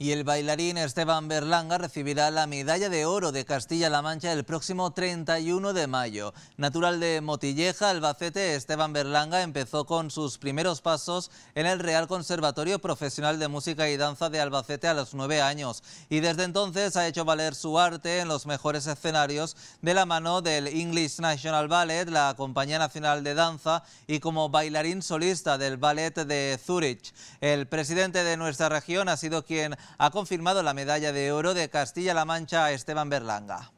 y el bailarín Esteban Berlanga recibirá la medalla de oro de Castilla-La Mancha el próximo 31 de mayo. Natural de Motilleja, Albacete, Esteban Berlanga empezó con sus primeros pasos en el Real Conservatorio Profesional de Música y Danza de Albacete a los nueve años y desde entonces ha hecho valer su arte en los mejores escenarios de la mano del English National Ballet, la Compañía Nacional de Danza y como bailarín solista del Ballet de Zurich. El presidente de nuestra región ha sido quien ha confirmado la medalla de oro de Castilla-La Mancha a Esteban Berlanga.